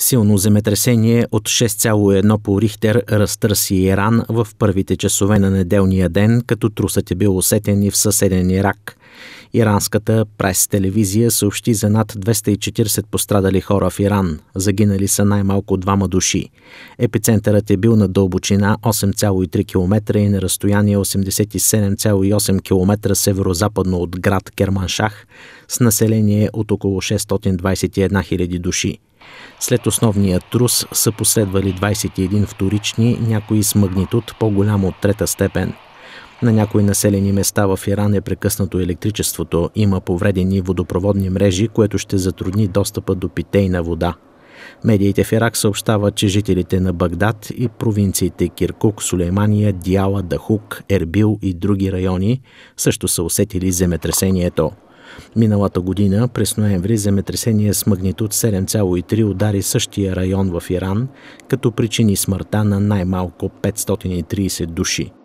Силно земетресение от 6,1 по Рихтер разтърси Иран в първите часове на неделния ден, като трусът е бил усетен и в съседен Ирак. Иранската прес-телевизия съобщи за над 240 пострадали хора в Иран. Загинали са най-малко двама души. Епицентърът е бил на дълбочина 8,3 км и на разстояние 87,8 км северо-западно от град Керманшах с население от около 621 000 души. След основния трус са последвали 21 вторични, някои с магнитуд по голям от трета степен. На някои населени места в Иран е прекъснато електричеството, има повредени водопроводни мрежи, което ще затрудни достъпа до питейна вода. Медиите в Ирак съобщават, че жителите на Багдад и провинциите Киркук, Сулеймания, Диала, Дахук, Ербил и други райони също са усетили земетресението. Миналата година, през ноември, земетресение с магнитуд 7,3 удари същия район в Иран, като причини смъртта на най-малко 530 души –